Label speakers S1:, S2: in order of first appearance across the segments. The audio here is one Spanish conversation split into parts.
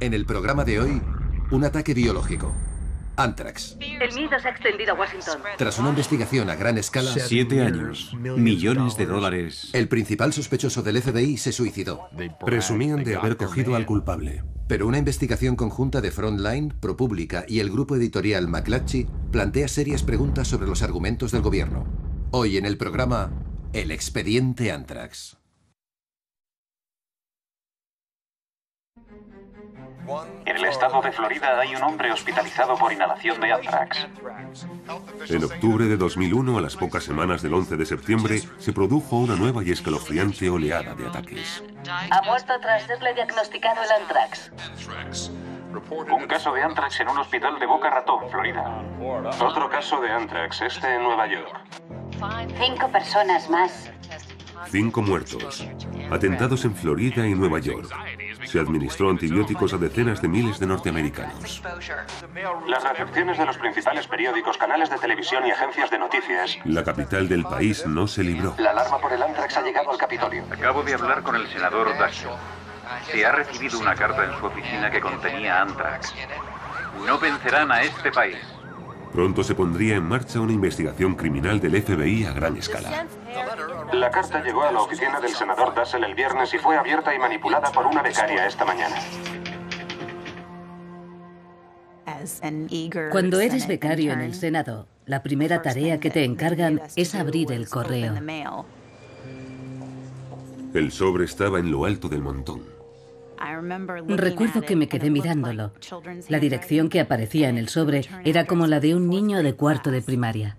S1: En el programa de hoy, un ataque biológico. Antrax.
S2: El miedo se ha extendido a Washington. Tras
S1: una investigación a gran escala... Siete años, millones de dólares. El principal sospechoso del FBI se suicidó. Presumían de haber cogido al culpable. Pero una investigación conjunta de Frontline, ProPublica y el grupo editorial McClatchy plantea serias preguntas sobre los argumentos del gobierno. Hoy en el programa, el expediente Anthrax.
S3: En el estado de Florida hay un hombre hospitalizado por inhalación de anthrax. En
S4: octubre de 2001, a las pocas semanas del 11 de septiembre, se produjo una nueva y escalofriante oleada de ataques.
S2: Ha muerto tras serle diagnosticado el anthrax.
S3: Un caso de anthrax en un hospital de Boca Ratón, Florida.
S5: Otro caso de anthrax, este en Nueva York.
S6: Cinco personas más.
S4: Cinco muertos. Atentados en Florida y Nueva York se administró antibióticos a decenas de miles de norteamericanos.
S5: Las recepciones de los principales periódicos, canales de televisión y agencias de noticias.
S4: La capital del país no se libró.
S5: La alarma
S1: por el antrax ha llegado al Capitolio.
S3: Acabo de hablar con el senador Daschle. Se ha recibido una carta en su oficina que contenía antrax. No vencerán a este país.
S4: Pronto se pondría en marcha una investigación criminal del FBI a gran escala.
S5: La carta llegó a la oficina del senador Dassel el viernes y fue abierta y manipulada por una becaria esta mañana.
S2: Cuando eres becario en el Senado, la primera tarea que te encargan es abrir el correo.
S4: El sobre estaba en lo alto del montón.
S2: Recuerdo que me quedé mirándolo. La dirección que aparecía en el sobre era como la de un niño de cuarto de primaria.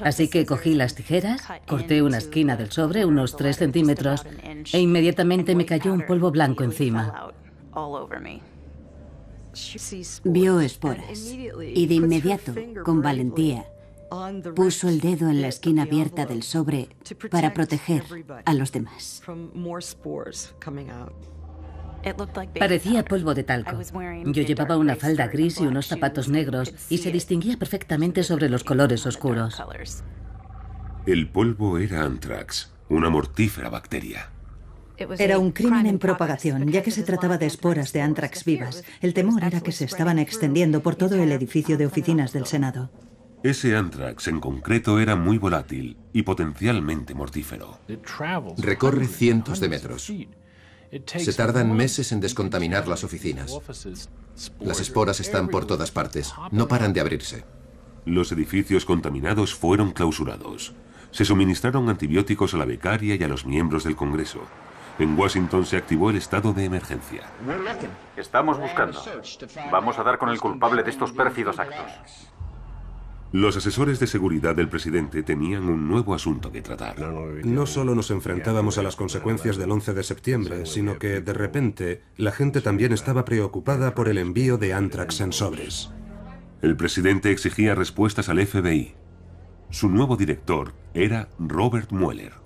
S2: Así que cogí las tijeras, corté una esquina del sobre, unos 3 centímetros, e inmediatamente me cayó un polvo blanco encima. Vio esporas
S6: y de inmediato, con valentía, puso el dedo en la esquina abierta del sobre para proteger a los demás.
S5: Parecía
S2: polvo de talco. Yo llevaba una falda gris y unos zapatos negros y se distinguía perfectamente sobre los colores oscuros.
S4: El polvo era anthrax, una mortífera bacteria.
S2: Era un crimen en
S7: propagación, ya que se trataba de esporas de anthrax vivas. El temor era que se estaban extendiendo por todo el edificio de oficinas del Senado.
S4: Ese anthrax en concreto era muy volátil y
S1: potencialmente mortífero.
S4: Recorre cientos de metros. Se
S1: tardan meses en descontaminar las oficinas. Las esporas están por todas partes, no paran de abrirse. Los edificios contaminados fueron clausurados. Se
S4: suministraron antibióticos a la becaria y a los miembros del Congreso. En Washington se activó el estado de emergencia.
S3: Estamos buscando. Vamos a dar con el culpable de estos pérfidos actos.
S4: Los asesores de seguridad del presidente tenían un nuevo asunto que tratar. No
S5: solo nos enfrentábamos a las consecuencias del 11 de septiembre, sino que, de repente, la gente también estaba preocupada por el envío de anthrax en sobres.
S4: El presidente exigía respuestas al FBI. Su nuevo director era
S1: Robert Mueller.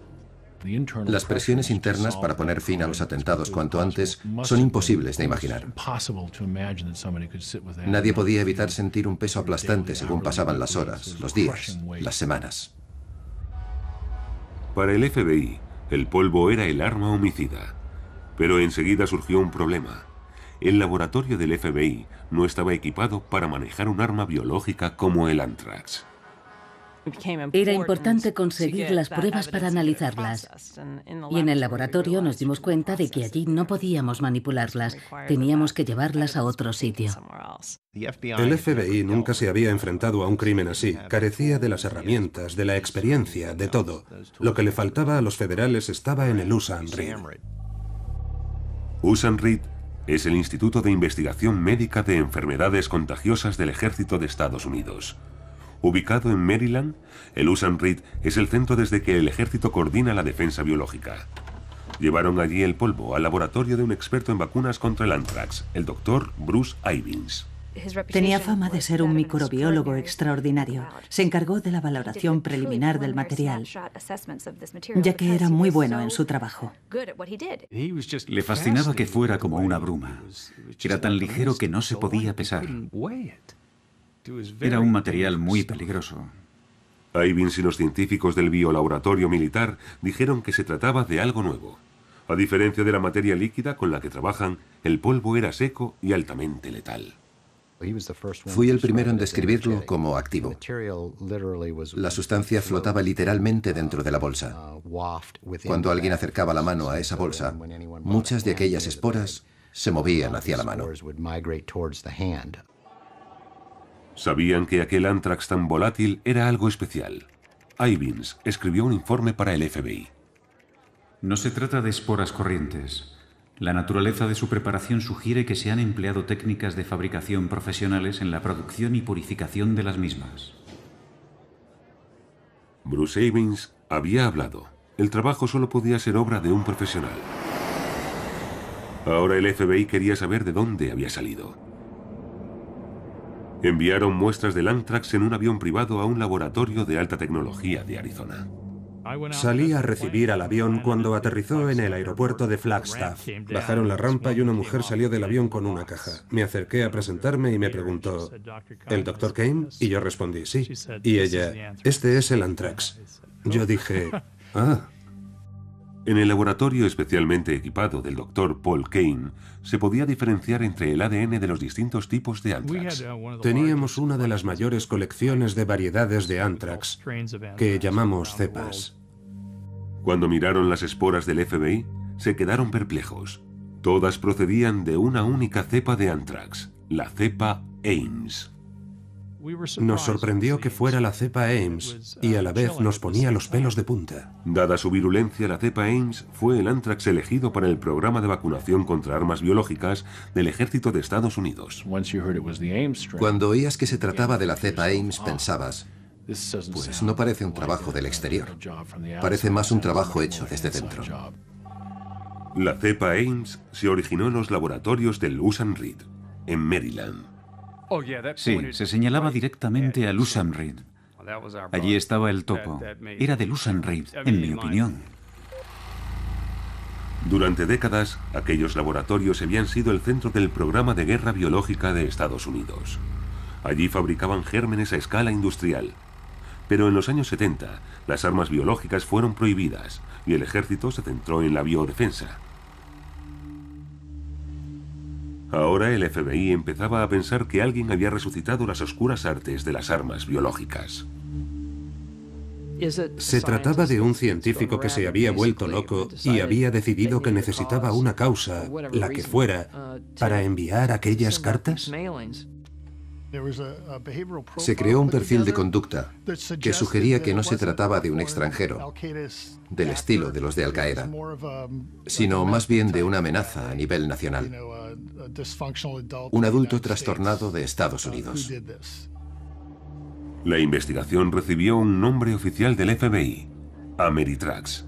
S8: Las presiones
S1: internas para poner fin a los atentados cuanto antes son imposibles de imaginar. Nadie podía evitar sentir un peso aplastante según pasaban las horas, los días, las semanas.
S4: Para el FBI, el polvo era el arma homicida. Pero enseguida surgió un problema. El laboratorio del FBI no estaba equipado para manejar un arma biológica como el anthrax.
S2: Era importante conseguir las pruebas para analizarlas. Y en el laboratorio nos dimos cuenta de que allí no podíamos manipularlas, teníamos que llevarlas a otro sitio.
S5: El FBI nunca se había enfrentado a un crimen así, carecía de las herramientas, de la experiencia, de todo. Lo que le faltaba a los federales estaba en el USA Reed.
S4: es el Instituto de Investigación Médica de Enfermedades Contagiosas del Ejército de Estados Unidos. Ubicado en Maryland, el USAM Reed es el centro desde que el ejército coordina la defensa biológica. Llevaron allí el polvo al laboratorio de un experto en vacunas contra el anthrax, el doctor Bruce Ivins.
S7: Tenía fama de ser un microbiólogo extraordinario. Se encargó de la valoración preliminar del material,
S3: ya
S7: que era muy bueno en su trabajo.
S3: Le fascinaba que fuera como una bruma. Era tan ligero que no se podía pesar.
S4: Era un material muy peligroso. Ivins y los científicos del biolaboratorio militar dijeron que se trataba de algo nuevo. A diferencia de la materia líquida con la que trabajan, el polvo era seco y altamente letal. Fui el primero en describirlo
S1: como activo. La sustancia flotaba literalmente dentro de la bolsa. Uh, Cuando alguien acercaba la mano a esa bolsa, muchas de aquellas esporas se movían uh, hacia la mano.
S4: Sabían que aquel antrax tan volátil era algo especial. Ivins escribió un informe para el FBI. No se trata de esporas corrientes. La
S3: naturaleza de su preparación sugiere que se han empleado técnicas de fabricación profesionales en la producción
S4: y purificación de las mismas. Bruce Ivins había hablado. El trabajo solo podía ser obra de un profesional. Ahora el FBI quería saber de dónde había salido. Enviaron muestras del anthrax en un avión privado a un laboratorio de alta tecnología de Arizona.
S5: Salí a recibir al avión cuando aterrizó en el aeropuerto de Flagstaff. Bajaron la rampa y una mujer salió del avión con una caja. Me acerqué a presentarme y me preguntó, ¿el doctor Kane? Y yo
S4: respondí, sí. Y ella,
S5: este es el anthrax. Yo dije,
S4: ah, en el laboratorio especialmente equipado del doctor Paul Kane se podía diferenciar entre el ADN de los distintos tipos de
S8: anthrax. Uh,
S4: Teníamos
S5: una de las mayores colecciones de variedades de anthrax
S4: que llamamos cepas. Cuando miraron las esporas del FBI, se quedaron perplejos. Todas procedían de una única cepa de anthrax, la cepa Ames. Nos sorprendió que fuera la cepa Ames uh, y a la vez nos ponía los pelos de punta. Dada su virulencia, la cepa Ames fue el anthrax elegido para el programa de vacunación
S1: contra armas biológicas del ejército de Estados Unidos. Cuando oías que se trataba de la cepa Ames, pensabas, pues no parece un trabajo del exterior, parece más un trabajo hecho desde dentro. La cepa Ames se
S4: originó en los laboratorios del Usan Reed, en Maryland. Oh, sí, se señalaba directamente a Lusamrid. Allí estaba el topo. Era de Lusamrid,
S3: en mi opinión.
S4: Durante décadas, aquellos laboratorios habían sido el centro del programa de guerra biológica de Estados Unidos. Allí fabricaban gérmenes a escala industrial. Pero en los años 70, las armas biológicas fueron prohibidas y el ejército se centró en la biodefensa. Ahora el FBI empezaba a pensar que alguien había resucitado las oscuras artes de las armas biológicas.
S8: Se trataba
S5: de un científico que se había vuelto loco y había decidido que necesitaba una causa, la que fuera, para enviar aquellas cartas. Se
S1: creó un perfil de conducta que sugería que no se trataba de un extranjero, del estilo de los de Al Qaeda, sino más bien de una amenaza a nivel nacional un adulto trastornado de Estados uh, Unidos.
S4: La investigación recibió un nombre oficial del FBI, Ameritrax.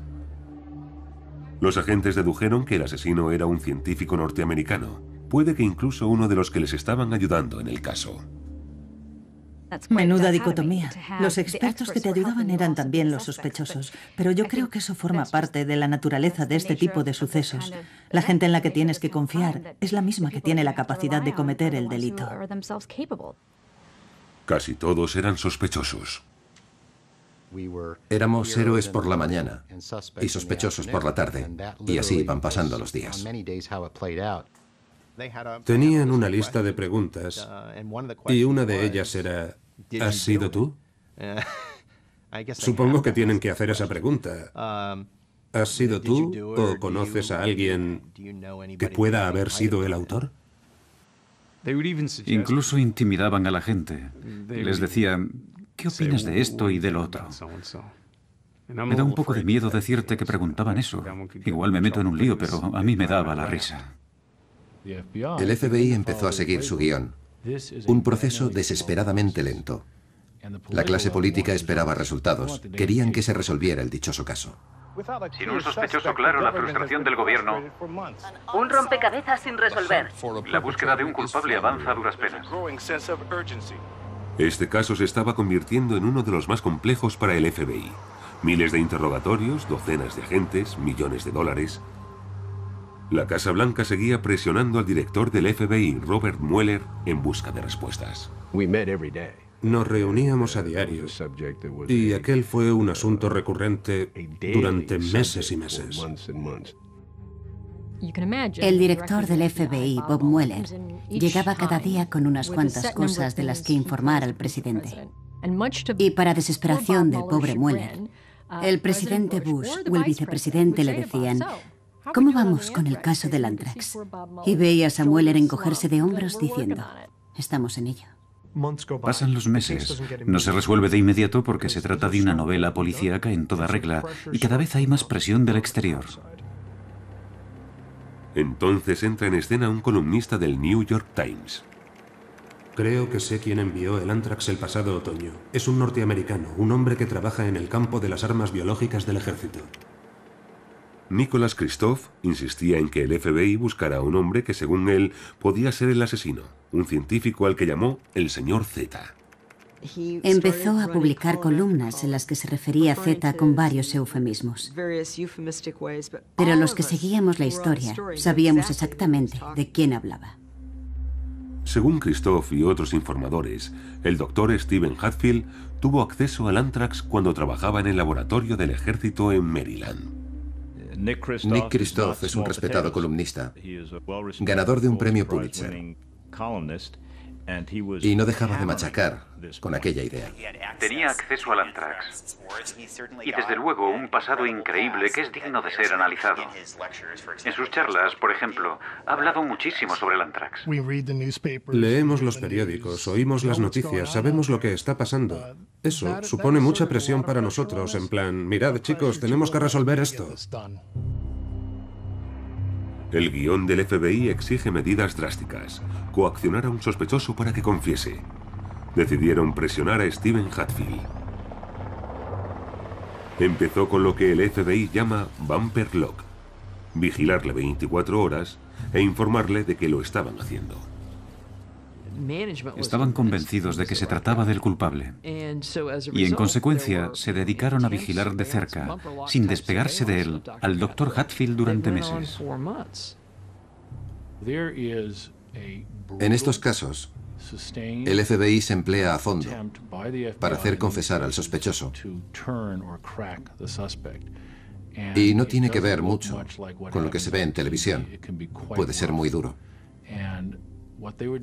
S4: Los agentes dedujeron que el asesino era un científico norteamericano, puede que incluso uno de los que les estaban ayudando en el caso.
S7: Menuda dicotomía. Los expertos que te ayudaban eran también los sospechosos, pero yo creo que eso forma parte de la naturaleza de este tipo de sucesos. La gente en la que tienes que confiar es la misma que tiene la capacidad de cometer el delito.
S4: Casi todos eran sospechosos.
S1: Éramos héroes por la mañana y sospechosos por la tarde, y así iban pasando los días.
S3: Tenían
S5: una lista de preguntas uh, y una de ellas era, ¿Has sido tú? Supongo que tienen que hacer esa pregunta. Um, ¿Has sido tú o conoces a alguien que
S3: pueda haber sido el autor? Incluso intimidaban a la gente. Les decían, ¿qué opinas de esto y del otro? Me da un poco de miedo decirte que preguntaban eso. Igual me meto en un lío, pero a mí me daba la risa.
S1: El FBI empezó a seguir su guión. Un proceso desesperadamente lento. La clase política esperaba resultados, querían que se resolviera el dichoso caso.
S8: Sin un sospechoso claro, la frustración del
S3: gobierno.
S2: Un rompecabezas sin resolver.
S3: La búsqueda de un culpable avanza a duras penas.
S4: Este caso se estaba convirtiendo en uno de los más complejos para el FBI. Miles de interrogatorios, docenas de agentes, millones de dólares, la Casa Blanca seguía presionando al director del FBI, Robert Mueller, en busca de respuestas.
S5: Nos reuníamos a diario y aquel fue un asunto recurrente durante meses y meses.
S6: El director del FBI, Bob Mueller, llegaba cada día con unas cuantas cosas de las que informar al presidente. Y para desesperación del pobre Mueller, uh, el presidente Bush o el vicepresidente le decían, ¿Cómo vamos con el caso del anthrax? Y veía a Samuel encogerse de hombros diciendo, estamos en ello.
S3: Pasan los meses. No se resuelve de inmediato porque se trata de una novela policíaca en toda regla y
S4: cada vez hay más presión del exterior. Entonces entra en escena un columnista del New York Times. Creo que sé quién envió
S5: el Antrax el pasado otoño. Es un norteamericano, un hombre que trabaja en el campo de las armas biológicas
S4: del ejército. Nicholas Christoph insistía en que el FBI buscara a un hombre que según él podía ser el asesino, un científico al que llamó el señor Z.
S6: Empezó a publicar columnas en las que se refería a Z con varios eufemismos. Pero los que seguíamos la historia sabíamos exactamente de quién hablaba.
S4: Según Christoph y otros informadores, el doctor Steven Hatfield tuvo acceso al anthrax cuando trabajaba en el laboratorio del ejército en Maryland.
S5: Nick Kristof es un respetado columnista,
S4: ganador de un premio Pulitzer
S1: y no dejaba de machacar con aquella idea. Tenía
S3: acceso al antrax y desde luego un pasado increíble que es digno de ser analizado. En sus charlas, por ejemplo, ha hablado muchísimo sobre el antrax.
S5: Leemos los periódicos, oímos las noticias, sabemos lo que está pasando. Eso supone mucha presión para nosotros, en plan, mirad chicos, tenemos que resolver esto.
S4: El guión del FBI exige medidas drásticas, coaccionar a un sospechoso para que confiese. Decidieron presionar a Steven Hatfield. Empezó con lo que el FBI llama bumper lock, vigilarle 24 horas e informarle de que lo estaban haciendo. Estaban convencidos de que
S3: se trataba del culpable
S8: y en
S3: consecuencia se dedicaron a vigilar de cerca, sin despegarse de él, al
S1: doctor Hatfield durante meses. En estos casos, el FBI se emplea a fondo para hacer confesar al sospechoso.
S8: Y no tiene que ver mucho con lo que se ve en televisión. Puede ser muy duro.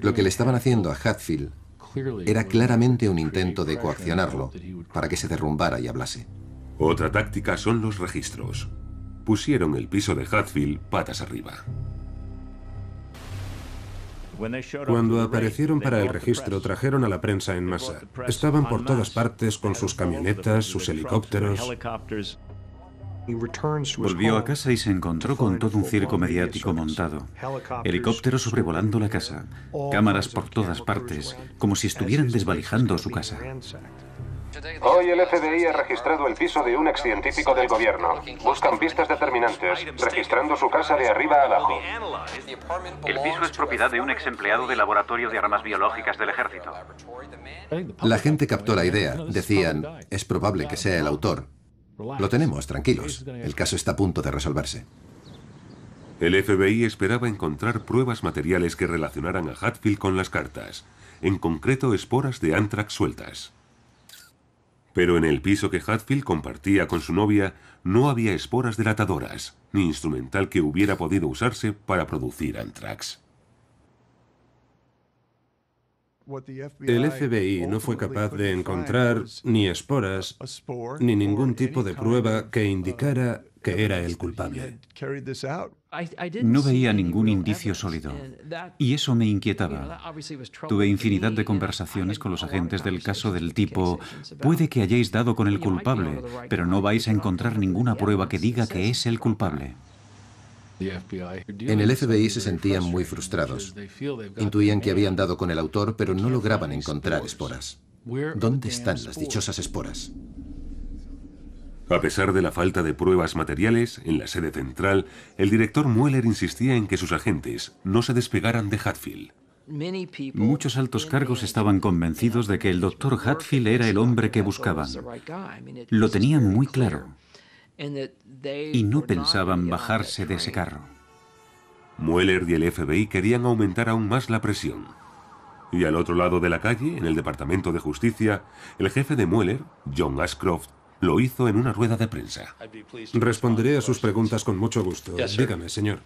S8: Lo que le estaban
S1: haciendo a Hatfield era claramente un intento de coaccionarlo para que se derrumbara y hablase. Otra táctica
S4: son los registros. Pusieron el piso de Hatfield patas arriba.
S8: Cuando aparecieron para el
S4: registro, trajeron a la prensa
S3: en masa. Estaban por todas partes con sus camionetas, sus helicópteros. Volvió a casa y se encontró con todo un circo mediático montado. Helicópteros sobrevolando la casa, cámaras por todas partes, como si estuvieran desvalijando su casa.
S5: Hoy el FBI ha registrado el piso de un ex científico del gobierno. Buscan pistas determinantes, registrando su casa de arriba a abajo.
S3: El piso es propiedad de un ex empleado del laboratorio de armas biológicas del ejército.
S1: La gente captó la idea. Decían, es probable que sea el autor. Lo tenemos, tranquilos. El caso está a punto de resolverse.
S4: El FBI esperaba encontrar pruebas materiales que relacionaran a Hatfield con las cartas, en concreto esporas de anthrax sueltas. Pero en el piso que Hatfield compartía con su novia no había esporas delatadoras, ni instrumental que hubiera podido usarse para producir anthrax. El FBI
S5: no fue capaz de encontrar ni esporas ni ningún tipo de prueba que
S3: uh, indicara que era el culpable.
S5: No veía ningún
S3: indicio sólido y eso me inquietaba. Tuve infinidad de conversaciones con los agentes del caso del tipo, puede que hayáis dado con el culpable, pero no vais a encontrar
S1: ninguna prueba que diga que es el culpable.
S8: En el FBI
S1: se sentían muy frustrados. Intuían que habían dado con el autor, pero no lograban encontrar esporas. ¿Dónde están las dichosas esporas? A pesar de la
S4: falta de pruebas materiales, en la sede central, el director Mueller insistía en que sus agentes no se despegaran de Hatfield. Muchos altos cargos estaban convencidos de
S3: que el doctor Hatfield era el hombre que buscaban. Lo tenían muy claro
S8: y no
S4: pensaban bajarse de ese carro. Mueller y el FBI querían aumentar aún más la presión. Y al otro lado de la calle, en el Departamento de Justicia, el jefe de Mueller, John Ashcroft, lo hizo en una rueda de prensa.
S5: Responderé a sus preguntas con mucho gusto. Dígame, señor.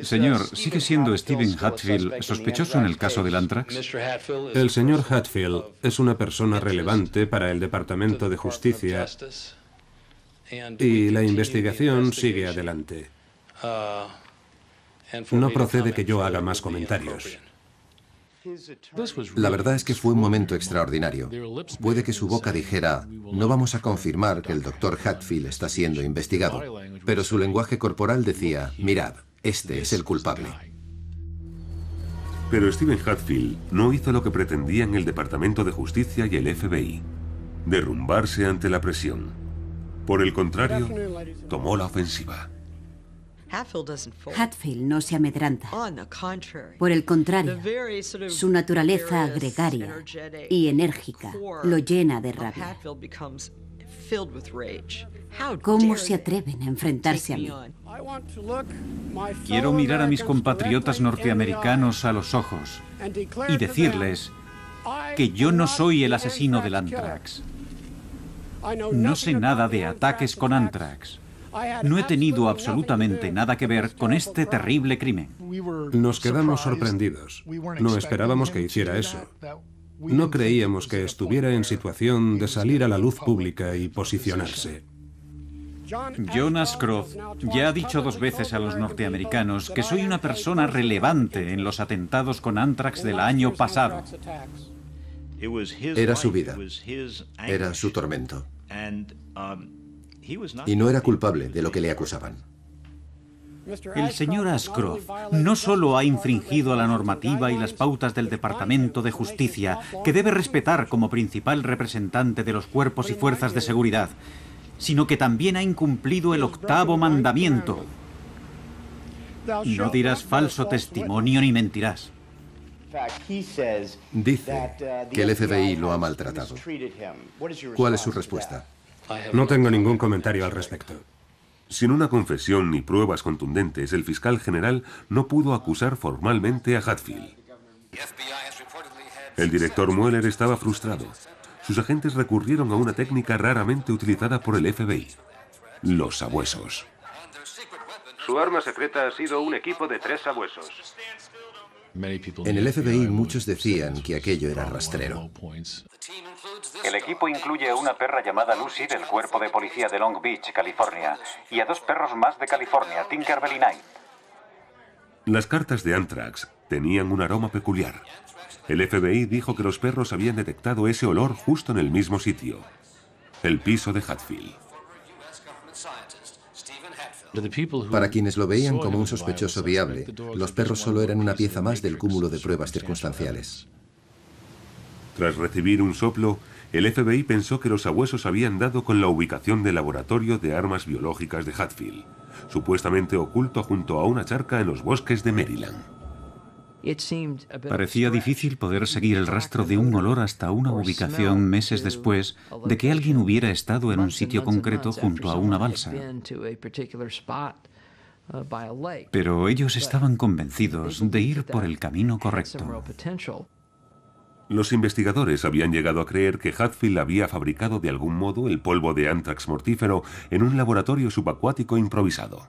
S5: Uh, señor, ¿sigue siendo Steven Hatfield sospechoso en el caso del Antrax? El señor Hatfield es una persona relevante para el Departamento de Justicia y la investigación sigue adelante.
S6: Uh,
S8: no procede que
S5: yo haga más comentarios. La verdad es
S1: que fue un momento extraordinario. Puede que su boca dijera, no vamos a confirmar que el doctor Hatfield está siendo investigado, pero su lenguaje corporal decía, mirad, este es el culpable.
S4: Pero Steven Hatfield no hizo lo que pretendían el Departamento de Justicia y el FBI, derrumbarse ante la presión. Por el contrario, tomó la ofensiva.
S6: Hatfield no se amedranta. Por el contrario, su naturaleza gregaria y enérgica lo llena de rabia. ¿Cómo se atreven a enfrentarse a mí?
S8: Quiero mirar a mis compatriotas norteamericanos
S3: a los ojos
S8: y decirles que yo
S3: no soy el asesino del anthrax. No sé nada de ataques con anthrax. No he tenido absolutamente nada que ver con este terrible crimen. Nos quedamos sorprendidos. No esperábamos que hiciera eso. No creíamos
S5: que estuviera en situación de salir a la luz pública y posicionarse.
S3: Jonas Croft ya ha dicho dos veces a los norteamericanos que soy una persona relevante en los atentados con Antrax del año pasado. Era su vida,
S1: era su tormento.
S8: Um, y no
S1: era culpable de lo que le acusaban. El señor Ashcroft no solo
S3: ha infringido la normativa y las pautas del Departamento de Justicia, que debe respetar como principal representante de los cuerpos y fuerzas de seguridad, sino que también ha incumplido el octavo mandamiento. No dirás falso testimonio ni mentirás.
S8: Dice
S3: uh, que el FBI lo ha
S4: maltratado.
S8: ¿Cuál es su respuesta? No
S4: tengo ningún comentario al respecto. Sin una confesión ni pruebas contundentes, el fiscal general no pudo acusar formalmente a Hatfield. El director Mueller estaba frustrado. Sus agentes recurrieron a una técnica raramente utilizada por el FBI,
S1: los sabuesos.
S5: Su arma secreta ha sido un equipo de tres sabuesos.
S1: En el FBI muchos decían que aquello era rastrero.
S3: El equipo incluye a una perra llamada Lucy del cuerpo de policía de Long Beach, California, y a dos perros más de California, Tinkerbell y Knight.
S4: Las cartas de Anthrax tenían un aroma peculiar. El FBI dijo que los perros habían detectado ese olor justo en el mismo sitio, el piso de Hatfield. Para quienes lo veían como un sospechoso viable, los perros
S1: solo eran una pieza más del cúmulo de pruebas circunstanciales.
S4: Tras recibir un soplo, el FBI pensó que los abuesos habían dado con la ubicación del laboratorio de armas biológicas de Hatfield, supuestamente oculto junto a una charca en los bosques de Maryland. Parecía difícil poder seguir el rastro de un olor hasta una
S3: ubicación meses después de que alguien hubiera estado en un sitio concreto junto a una balsa. Uh, Pero ellos estaban convencidos
S4: de ir por el camino
S8: correcto.
S4: Los investigadores habían llegado a creer que Hatfield había fabricado de algún modo el polvo de antrax mortífero en un laboratorio subacuático improvisado.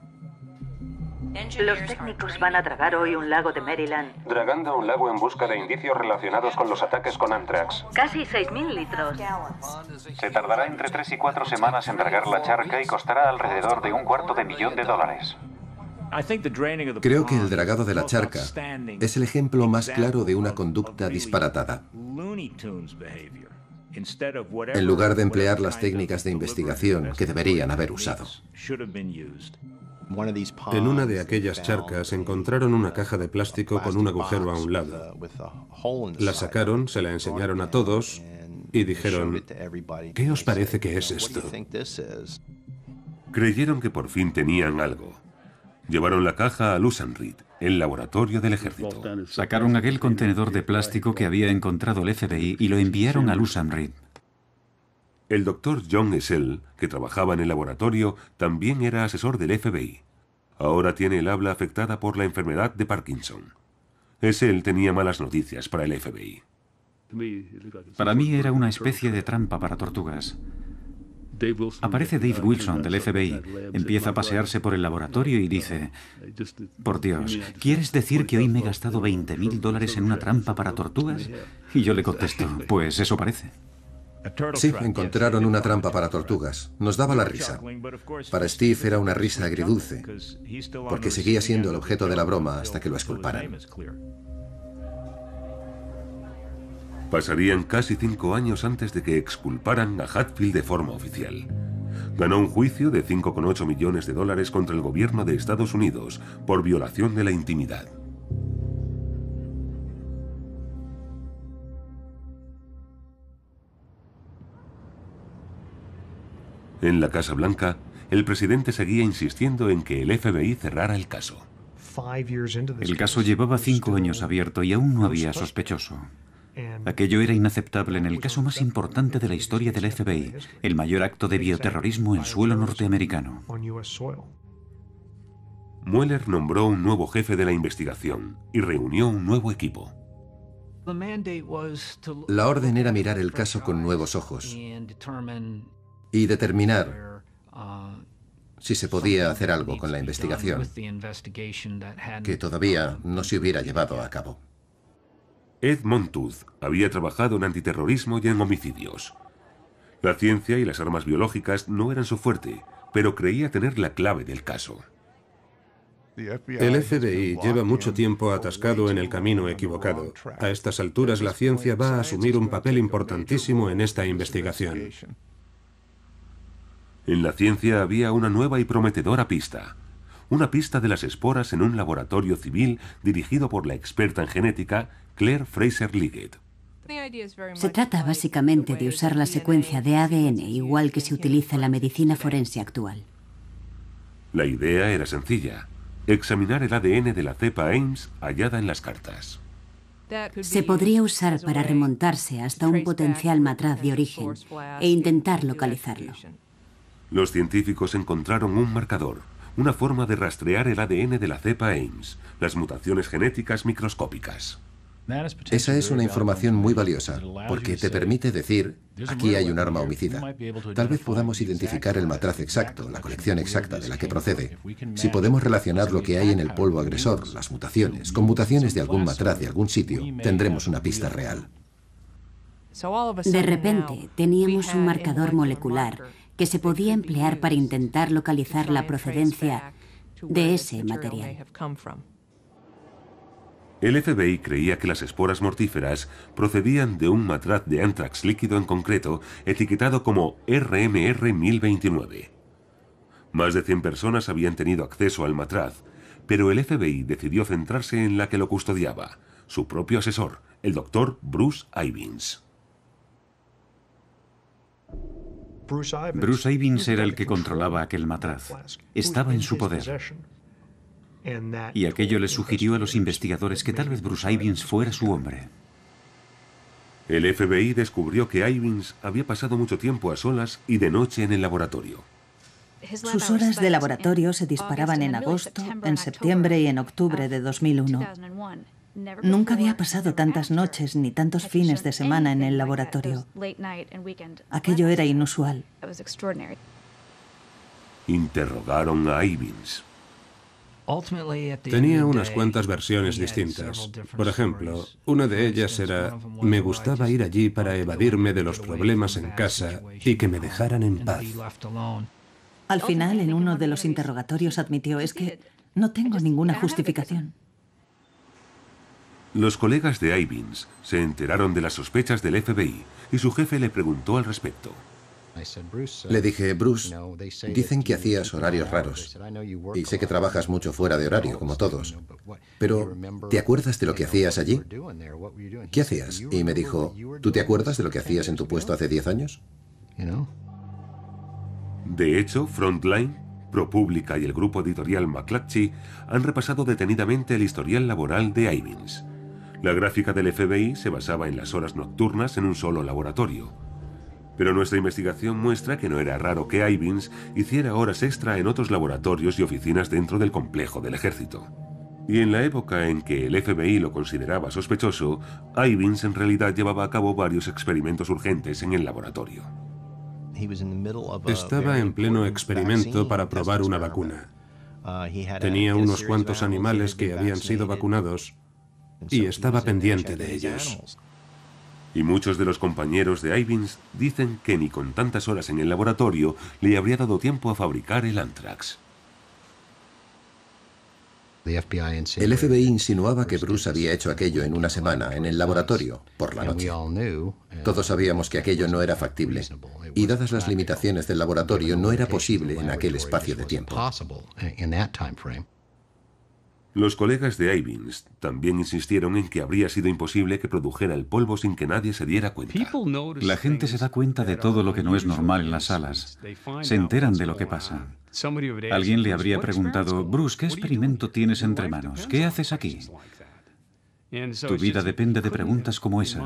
S7: Los técnicos van a dragar hoy un lago
S5: de Maryland. Dragando un lago en busca de indicios relacionados con los ataques con Anthrax.
S2: Casi 6.000 litros.
S3: Se tardará entre 3 y 4 semanas en dragar la charca y costará alrededor de un cuarto de millón de dólares.
S1: Creo que el dragado de la charca es el ejemplo más claro de una conducta disparatada.
S8: En lugar de emplear
S1: las técnicas de investigación que deberían haber usado.
S8: En una de aquellas
S5: charcas encontraron una caja de plástico con un agujero a un lado. La sacaron, se la enseñaron a todos y dijeron, ¿qué os parece que es esto?
S4: Creyeron que por fin tenían algo. Llevaron la caja a Lusanrit, el laboratorio del ejército. Sacaron aquel contenedor de plástico que había encontrado el FBI y lo enviaron a Lusanrit. El doctor John Essel, que trabajaba en el laboratorio, también era asesor del FBI. Ahora tiene el habla afectada por la enfermedad de Parkinson. Essel tenía malas noticias para el FBI. Para mí era
S3: una especie de trampa para tortugas.
S4: Aparece Dave Wilson del FBI,
S3: empieza a pasearse por el laboratorio y dice, por Dios, ¿quieres decir que hoy me he gastado 20 mil dólares en una trampa para tortugas? Y yo le contesto, pues eso parece.
S1: Sí, encontraron una trampa para tortugas. Nos daba la risa. Para Steve era una risa agridulce, porque seguía siendo el objeto de la broma hasta que lo exculparan.
S4: Pasarían casi cinco años antes de que exculparan a Hatfield de forma oficial. Ganó un juicio de 5,8 millones de dólares contra el gobierno de Estados Unidos por violación de la intimidad. En la Casa Blanca, el presidente seguía insistiendo en que el FBI cerrara el caso. El caso llevaba
S3: cinco años abierto y aún no había sospechoso. Aquello era inaceptable en el caso más importante de la historia del FBI, el mayor acto de bioterrorismo en suelo norteamericano.
S4: Mueller nombró un nuevo jefe de la investigación
S1: y reunió un nuevo equipo. La orden era mirar el caso con nuevos ojos y determinar si se podía hacer algo con la investigación que todavía no se hubiera llevado a cabo.
S4: Ed Montooth había trabajado en antiterrorismo y en homicidios. La ciencia y las armas biológicas no eran su fuerte, pero creía tener la clave del caso.
S1: El
S4: FBI lleva mucho tiempo
S5: atascado en el camino equivocado. A estas alturas la ciencia va a asumir un papel importantísimo
S4: en esta investigación. En la ciencia había una nueva y prometedora pista. Una pista de las esporas en un laboratorio civil dirigido por la experta en genética Claire Fraser Liggett.
S6: Se trata básicamente de usar la secuencia de ADN igual que se utiliza en la medicina forense actual.
S4: La idea era sencilla, examinar el ADN de la cepa Ames hallada en las cartas.
S6: Se podría usar para remontarse hasta un potencial matraz de origen e intentar localizarlo.
S4: Los científicos encontraron un marcador, una forma de rastrear el ADN de la cepa Ames, las mutaciones genéticas
S1: microscópicas. Esa es una información muy valiosa, porque te permite decir, aquí hay un arma homicida. Tal vez podamos identificar el matraz exacto, la colección exacta de la que procede. Si podemos relacionar lo que hay en el polvo agresor, las mutaciones, con mutaciones de algún matraz de algún sitio, tendremos una pista real.
S6: De repente, teníamos un marcador molecular que se podía emplear para intentar localizar la procedencia de ese material.
S4: El FBI creía que las esporas mortíferas procedían de un matraz de antrax líquido en concreto, etiquetado como RMR 1029. Más de 100 personas habían tenido acceso al matraz, pero el FBI decidió centrarse en la que lo custodiaba, su propio asesor, el doctor Bruce Ivins.
S3: Bruce
S4: Ivins era el que controlaba aquel matraz.
S3: Estaba en su poder. Y aquello le sugirió a los investigadores
S4: que tal vez Bruce Ivins fuera su hombre. El FBI descubrió que Ivins había pasado mucho tiempo a solas y de noche en el laboratorio.
S2: Sus
S7: horas de laboratorio se disparaban en agosto, en septiembre y en octubre de 2001. Nunca había pasado tantas noches ni tantos fines de semana en el laboratorio. Aquello era inusual.
S4: Interrogaron a Ivins. Tenía unas cuantas versiones
S5: distintas. Por ejemplo, una de ellas era, me gustaba ir allí para evadirme de los problemas en casa y que me dejaran en
S7: paz. Al final, en uno de los interrogatorios admitió, es que no tengo ninguna justificación.
S4: Los colegas de Ivins se enteraron de las sospechas del FBI
S1: y su jefe le preguntó al respecto. Le dije, Bruce, dicen que hacías
S4: horarios raros. Y sé que trabajas mucho fuera de horario, como todos.
S1: Pero, ¿te acuerdas de lo que hacías allí? ¿Qué hacías? Y me dijo, ¿tú te acuerdas de lo que hacías en tu puesto hace 10 años? De hecho, Frontline
S4: ProPublica y el grupo editorial McClatchy han repasado detenidamente el historial laboral de Ivins. La gráfica del FBI se basaba en las horas nocturnas en un solo laboratorio. Pero nuestra investigación muestra que no era raro que Ivins hiciera horas extra en otros laboratorios y oficinas dentro del complejo del ejército. Y en la época en que el FBI lo consideraba sospechoso, Ivins en realidad llevaba a cabo varios experimentos urgentes en el laboratorio.
S5: Estaba en pleno experimento para probar una vacuna. Uh, Tenía unos cuantos animales que habían sido vacunados
S4: y estaba pendiente de ellos. Y muchos de los compañeros de Ivins dicen que ni con tantas horas en el laboratorio le habría dado tiempo a fabricar el anthrax.
S1: El FBI insinuaba que Bruce había hecho aquello en una semana, en el laboratorio, por la noche. Uh, Todos sabíamos que aquello no era factible, y dadas las limitaciones del laboratorio, no era posible en aquel espacio de tiempo. Uh,
S4: los colegas de Ivins también insistieron en que habría sido imposible que produjera el polvo sin que nadie se diera cuenta. La gente se da cuenta de todo lo que no es normal en las salas. Se enteran de lo que pasa.
S8: Alguien
S3: le habría preguntado, Bruce, ¿qué experimento tienes entre manos? ¿Qué haces aquí?
S8: Tu vida
S4: depende de preguntas como esa.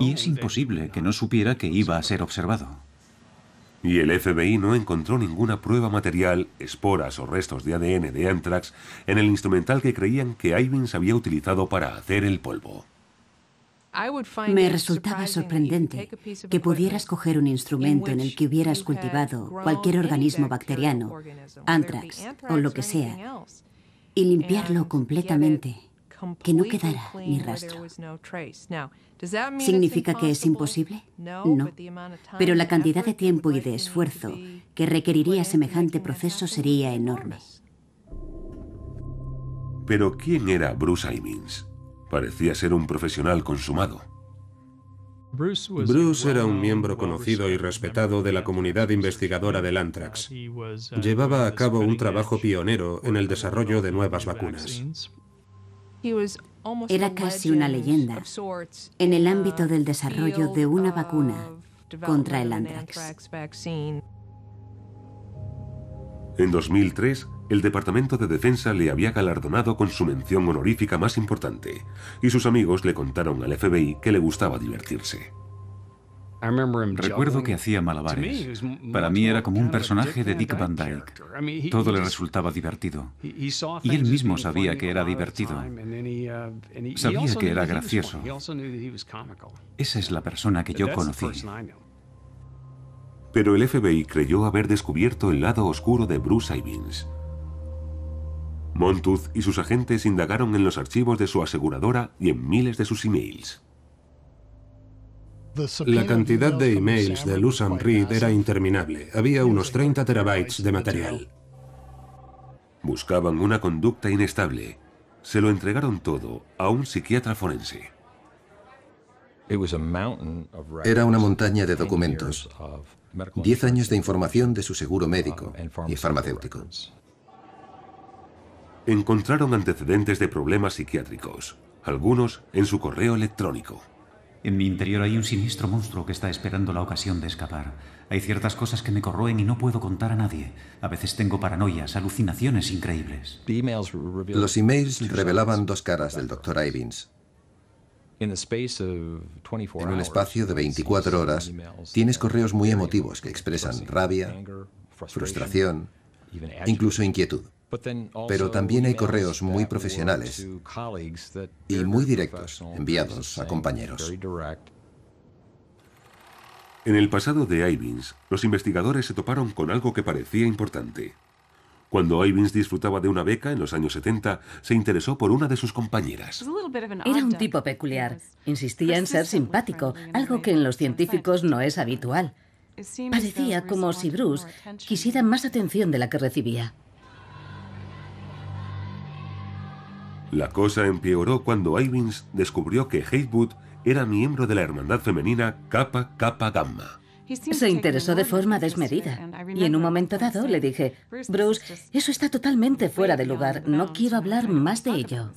S4: Y es imposible que no supiera que iba a ser observado y el FBI no encontró ninguna prueba material, esporas o restos de ADN de Anthrax en el instrumental que creían que Ivins había utilizado para hacer el polvo. Me resultaba sorprendente que pudieras coger un instrumento en el
S6: que hubieras cultivado cualquier organismo bacteriano, anthrax o lo que sea, y limpiarlo completamente que no quedara ni rastro. ¿Significa que es imposible? No. Pero la cantidad de tiempo y de esfuerzo que requeriría semejante proceso sería enorme.
S4: Pero ¿quién era Bruce Imins? Parecía ser un profesional consumado.
S6: Bruce
S5: era un miembro conocido y respetado de la comunidad investigadora del anthrax.
S6: Uh,
S5: Llevaba a cabo un trabajo pionero en el desarrollo de nuevas vacunas.
S6: Era casi una leyenda en el ámbito del desarrollo de una vacuna
S2: contra el anthrax.
S4: En 2003, el Departamento de Defensa le había galardonado con su mención honorífica más importante, y sus amigos le contaron al FBI que le gustaba divertirse. Recuerdo que hacía malabares.
S3: Para mí era como un personaje de Dick Van Dyke. Todo le resultaba divertido. Y él mismo sabía que era divertido.
S8: Uh, sabía que era gracioso.
S4: Esa es la
S3: persona
S8: que yo conocí.
S4: Pero el FBI creyó haber descubierto el lado oscuro de Bruce Ivins. Montuth y sus agentes indagaron en los archivos de su aseguradora y en miles de sus emails.
S6: La cantidad
S5: de emails de Lusam Reed era interminable. Había unos 30 terabytes de material.
S4: Buscaban una conducta inestable. Se lo entregaron todo
S1: a un psiquiatra forense. Era una montaña de documentos, 10 años de información de su seguro médico um, y farmacéutico.
S4: Encontraron antecedentes de problemas psiquiátricos, algunos en su correo electrónico. En mi interior hay un siniestro monstruo que está
S3: esperando la ocasión de escapar. Hay ciertas cosas que me corroen y no puedo contar a nadie. A veces tengo
S1: paranoias, alucinaciones increíbles. Los emails revelaban dos caras del Dr. Ivins. En un espacio de 24 horas tienes correos muy emotivos que expresan rabia, frustración, incluso inquietud. Pero también hay correos muy profesionales
S5: y muy directos, enviados a compañeros.
S4: En el pasado de Ivins, los investigadores se toparon con algo que parecía importante. Cuando Ivins disfrutaba de una beca en los años 70, se interesó por una de sus compañeras.
S3: Era un
S2: tipo peculiar. Insistía en ser simpático, algo que en los científicos no es habitual. Parecía como si Bruce quisiera más atención de la que recibía.
S4: La cosa empeoró cuando Ivins descubrió que Haywood era miembro de la hermandad femenina Kappa Kappa Gamma.
S2: Se interesó de forma desmedida y en un momento dado le dije, Bruce, eso está totalmente fuera de lugar, no quiero hablar más de ello.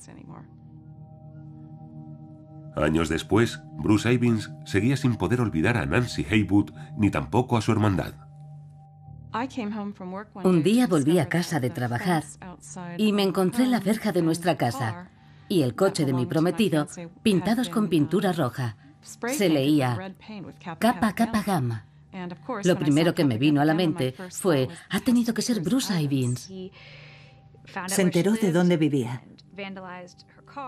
S4: Años después, Bruce Ivins seguía sin poder olvidar a Nancy Haywood ni tampoco a su hermandad.
S2: Un día volví a casa de trabajar y me encontré la verja de nuestra casa y el coche de mi prometido pintados con uh, pintura roja.
S6: Se leía capa
S2: capa gama.
S6: Lo primero que me vino a la mente
S2: fue, ha tenido que ser Bruce Ivins. Se enteró de dónde vivía.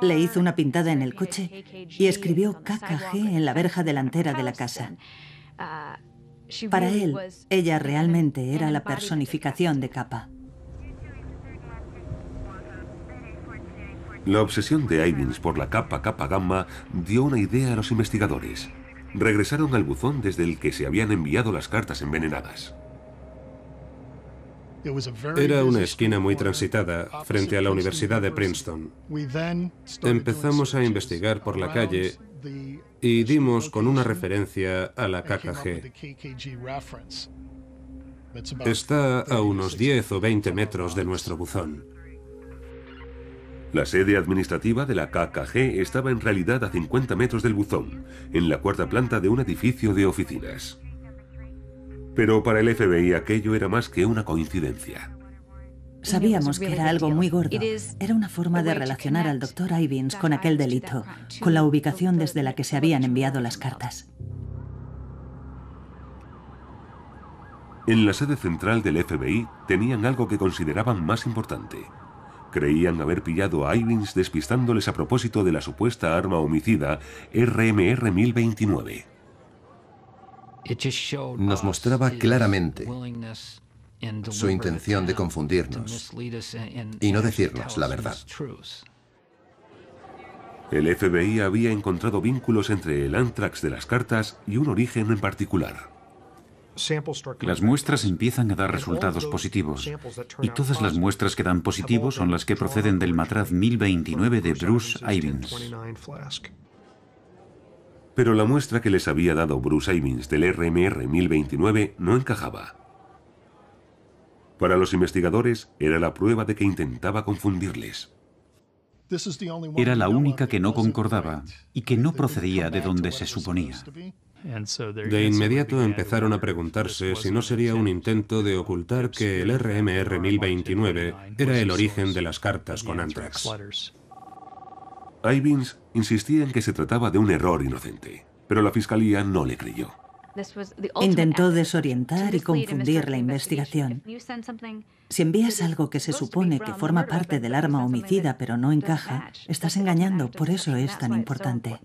S2: Le
S7: hizo una pintada en el coche y escribió KKG en la verja delantera de la casa. Uh, para él, ella realmente era la personificación de Kappa.
S4: La obsesión de Ivins por la capa Kappa gamma dio una idea a los investigadores. Regresaron al buzón desde el que se habían enviado las cartas envenenadas.
S7: Era una
S5: esquina muy transitada frente a la Universidad de Princeton. Empezamos a investigar por la calle y dimos con una referencia a la KKG. Está a unos 10 o
S4: 20 metros de nuestro buzón. La sede administrativa de la KKG estaba en realidad a 50 metros del buzón, en la cuarta planta de un edificio de oficinas. Pero para el FBI aquello era más que una coincidencia.
S7: Sabíamos que era algo muy gordo. Era una forma de relacionar al doctor Ivins con aquel delito, con la ubicación desde la que se habían enviado las cartas.
S4: En la sede central del FBI tenían algo que consideraban más importante. Creían haber pillado a Ivins despistándoles a propósito de la supuesta arma homicida RMR 1029.
S8: Nos
S1: mostraba claramente su intención de confundirnos y no decirnos la verdad.
S4: El FBI había encontrado vínculos entre el anthrax de las cartas y un origen en particular. Las muestras empiezan a dar resultados positivos
S3: y todas las muestras que dan positivo son las que proceden del matraz 1029 de Bruce Ivins.
S4: Pero la muestra que les había dado Bruce Ivins del RMR 1029 no encajaba. Para los investigadores era la prueba de que intentaba confundirles. Era la única
S3: que no concordaba y que no procedía de donde se suponía.
S8: De
S5: inmediato empezaron a preguntarse si no sería un intento de ocultar que el RMR 1029 era el origen de las cartas con Antrax.
S4: Ivins insistía en que se trataba de un error inocente, pero la fiscalía no le creyó.
S2: Intentó
S7: desorientar y confundir la investigación. Si envías algo que se supone que forma parte del arma homicida pero no encaja, estás engañando, por eso es tan importante.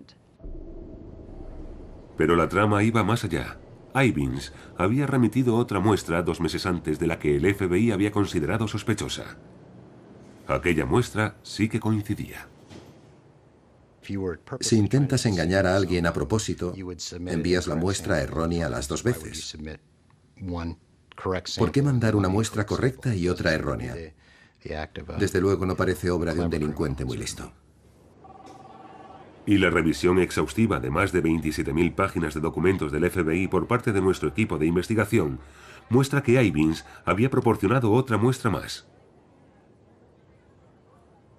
S4: Pero la trama iba más allá. Ivins había remitido otra muestra dos meses antes de la que el FBI había considerado sospechosa. Aquella muestra sí que coincidía.
S1: Si intentas engañar a alguien a um, propósito, envías la muestra errónea las dos veces. ¿Por qué mandar una muestra correcta y otra errónea? Um, Desde luego no parece obra de un delincuente muy listo.
S4: Y la revisión exhaustiva de más de 27.000 páginas de documentos del FBI por parte de nuestro equipo de investigación muestra que Ivins había proporcionado otra muestra más.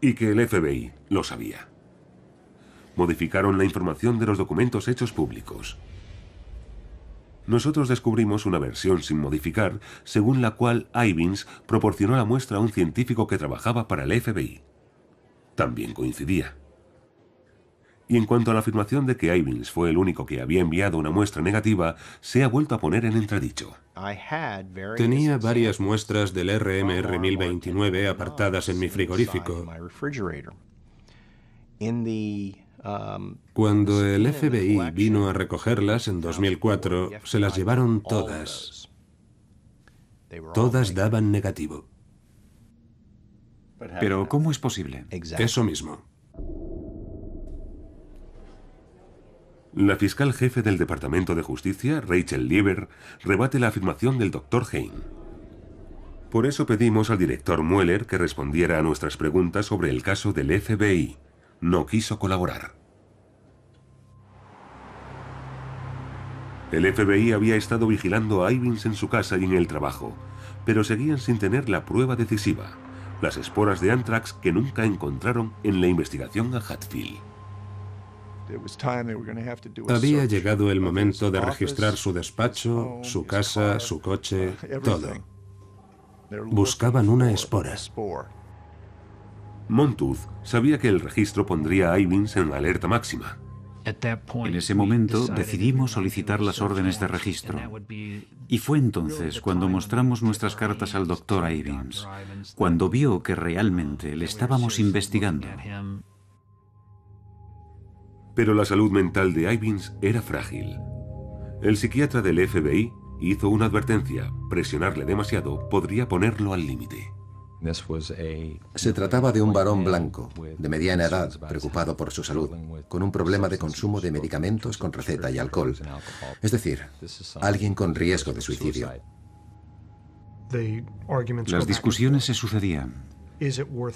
S4: Y que el FBI lo sabía modificaron la información de los documentos hechos públicos. Nosotros descubrimos una versión sin modificar, según la cual Ivins proporcionó la muestra a un científico que trabajaba para el FBI. También coincidía. Y en cuanto a la afirmación de que Ivins fue el único que había enviado una muestra negativa, se ha vuelto a poner en entredicho. Tenía varias muestras del RMR
S5: 1029 apartadas en mi frigorífico. Um, Cuando pues, el eh, FBI vino a recogerlas en 2004, se las llevaron todas. Todas daban negativo.
S4: Pero ¿cómo es posible? Eso mismo. La fiscal jefe del Departamento de Justicia, Rachel Lieber, rebate la afirmación del doctor Hain. Por eso pedimos al director Mueller que respondiera a nuestras preguntas sobre el caso del FBI no quiso colaborar. El FBI había estado vigilando a Ivins en su casa y en el trabajo, pero seguían sin tener la prueba decisiva, las esporas de anthrax que nunca encontraron en la investigación a Hatfield. Había llegado el momento de registrar su despacho, su casa, su coche, todo.
S5: Buscaban una espora.
S4: Montooth sabía que el registro pondría a Ivins en alerta máxima.
S5: En ese momento
S4: decidimos solicitar las órdenes de
S3: registro. Y fue entonces cuando mostramos nuestras cartas al doctor Ivins,
S4: cuando vio que realmente le estábamos investigando. Pero la salud mental de Ivins era frágil. El psiquiatra del FBI hizo una advertencia, presionarle demasiado podría ponerlo al límite.
S1: Se trataba de un varón blanco, de mediana edad, preocupado por su salud, con un problema de consumo de medicamentos con receta y alcohol. Es decir, alguien con riesgo de suicidio. Las discusiones
S3: se sucedían.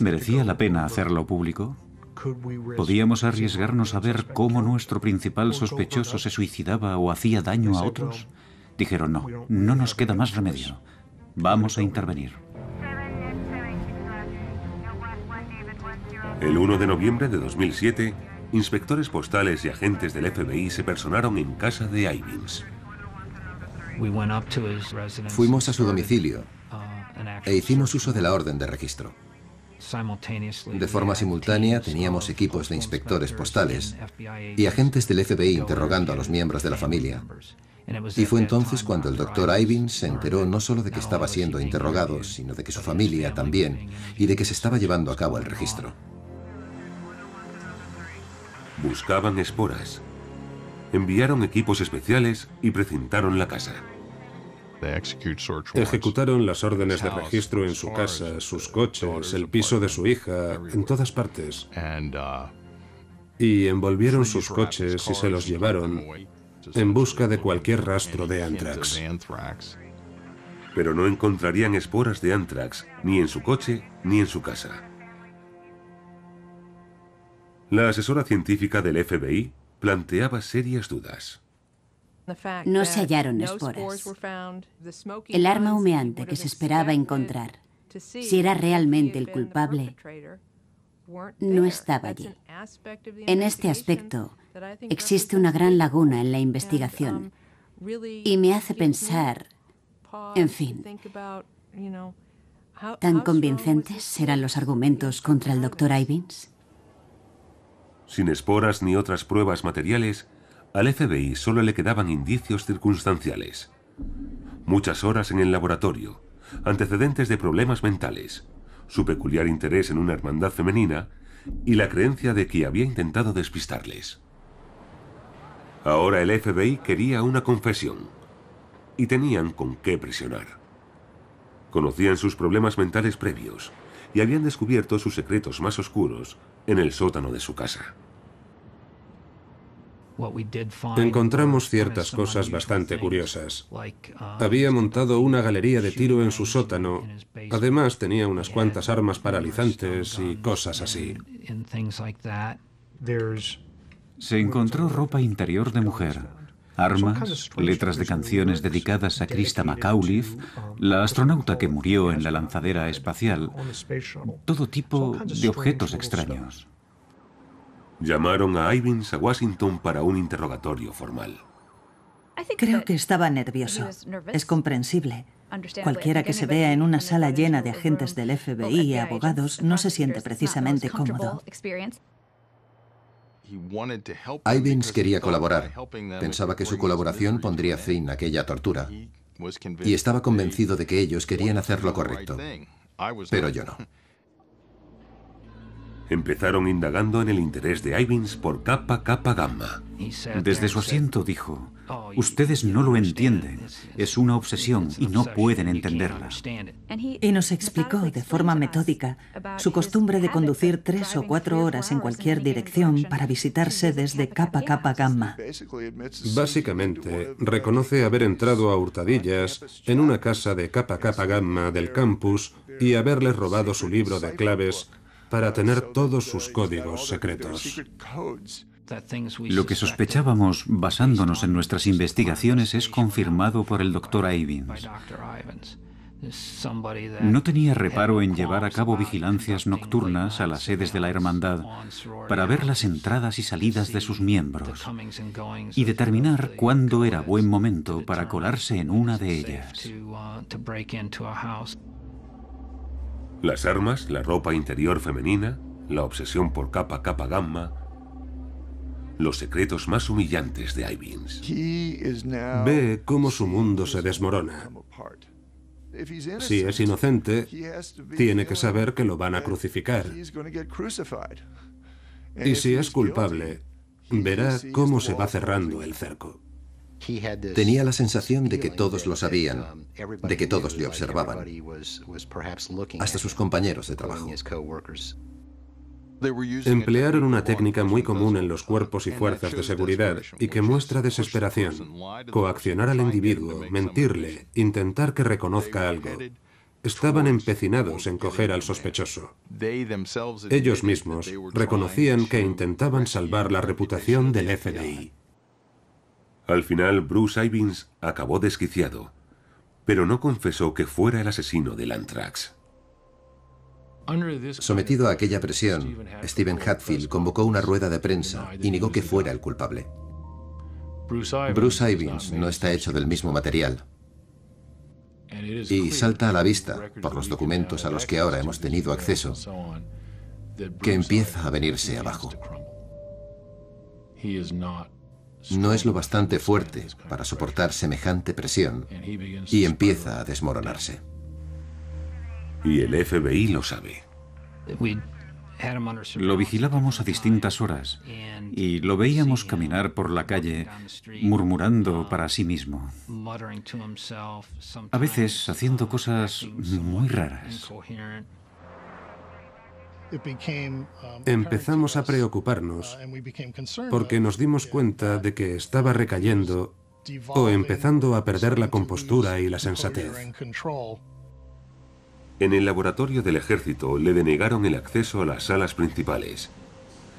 S3: ¿Merecía la pena hacerlo público? ¿Podíamos arriesgarnos a ver cómo nuestro principal sospechoso se suicidaba o hacía daño a otros? Dijeron, no, no nos queda más remedio. Vamos a intervenir.
S4: El 1 de noviembre de 2007, inspectores postales y agentes del FBI se personaron en casa de Ivins.
S8: Fuimos
S1: a su domicilio uh, e hicimos uso de la orden de registro. De forma simultánea teníamos equipos de inspectores postales y agentes del FBI interrogando a los miembros de la familia. Y fue entonces cuando el doctor Ivins se enteró no solo de que estaba siendo interrogado, sino de que su familia también, y de que se estaba llevando a cabo el registro.
S4: Buscaban esporas. Enviaron equipos especiales y precintaron la casa.
S5: Ejecutaron las órdenes de
S4: registro en su
S5: casa, sus coches, el piso de su hija, en todas partes. Uh, y envolvieron sus coches y se los llevaron en busca de cualquier rastro
S4: de anthrax. Pero no encontrarían esporas de anthrax ni en su coche ni en su casa. La asesora científica del FBI planteaba serias dudas.
S6: No se hallaron esporas. El arma humeante que se esperaba encontrar, si era realmente el culpable, no estaba allí. En este aspecto, existe una gran laguna en la investigación um, y me hace pensar, en fin, ¿tan convincentes serán los argumentos contra el doctor Ivins?
S4: Sin esporas ni otras pruebas materiales, al FBI solo le quedaban indicios circunstanciales. Muchas horas en el laboratorio, antecedentes de problemas mentales, su peculiar interés en una hermandad femenina y la creencia de que había intentado despistarles. Ahora el FBI quería una confesión y tenían con qué presionar. Conocían sus problemas mentales previos y habían descubierto sus secretos más oscuros en el sótano de su casa
S8: encontramos ciertas
S4: cosas bastante
S5: curiosas. Uh, Había montado una galería de tiro en su sótano. Además tenía unas cuantas armas paralizantes y cosas así.
S3: Se encontró ropa interior de mujer, armas, letras de canciones dedicadas a Krista McAuliffe, um, la astronauta que murió en la lanzadera
S4: espacial, todo tipo
S3: de objetos
S4: extraños. Llamaron a Ivins a Washington para un interrogatorio formal.
S7: Creo que estaba nervioso. Es comprensible.
S6: Cualquiera que se vea en
S7: una sala llena de agentes del FBI y abogados no se siente precisamente cómodo.
S1: Ivins quería colaborar. Pensaba que su colaboración pondría fin a aquella tortura. Y estaba convencido de que ellos querían hacer lo correcto. Pero yo no. Empezaron indagando en el interés de
S4: Ivins por Capa Capa Gamma. Desde su asiento dijo, ustedes no lo
S3: entienden, es una obsesión y no pueden entenderla.
S7: Y nos explicó de forma metódica su costumbre de conducir tres o cuatro horas en cualquier dirección para visitar sedes de Capa Gamma.
S5: Básicamente, reconoce haber entrado a hurtadillas en una casa de Capa Capa Gamma del campus y haberles robado su libro de claves para tener todos sus códigos secretos.
S8: Lo que sospechábamos
S3: basándonos en nuestras investigaciones es confirmado por el doctor Ivins.
S8: No tenía reparo en
S3: llevar a cabo vigilancias nocturnas a las sedes de la hermandad para ver las entradas y salidas de sus miembros y determinar cuándo era buen momento
S4: para colarse en una de ellas. Las armas, la ropa interior femenina, la obsesión por capa capa gamma, los secretos más humillantes de
S5: Ivins. Ve cómo su mundo se desmorona. Si es inocente, tiene que saber que lo van a crucificar. Y si es
S1: culpable, verá cómo se va cerrando el cerco. Tenía la sensación de que todos lo sabían, um, de que todos le observaban, hasta sus compañeros de trabajo. Emplearon una técnica muy
S5: común en los cuerpos y fuerzas de seguridad y que muestra desesperación, coaccionar al individuo, mentirle, intentar que reconozca algo. Estaban empecinados en coger al sospechoso. Ellos mismos reconocían que intentaban
S4: salvar la reputación del FBI. Al final, Bruce Ivins acabó desquiciado, pero no confesó que fuera el asesino del Anthrax. Sometido
S1: a aquella presión, Stephen Hatfield convocó una rueda de prensa y negó que fuera el culpable.
S8: Bruce
S1: Ivins no está hecho del mismo material. Y salta a la vista, por los documentos a los que ahora hemos tenido acceso, que empieza a venirse abajo no es lo bastante fuerte para soportar semejante presión y empieza a desmoronarse. Y el
S3: FBI lo sabe. Lo vigilábamos a distintas horas y lo veíamos caminar por la calle murmurando para sí mismo, a veces haciendo cosas muy raras.
S8: Um,
S5: Empezamos a preocuparnos
S6: uh,
S8: porque
S5: nos dimos cuenta de que estaba recayendo o empezando a perder la compostura y la sensatez.
S4: En el laboratorio del ejército le denegaron el acceso a las salas principales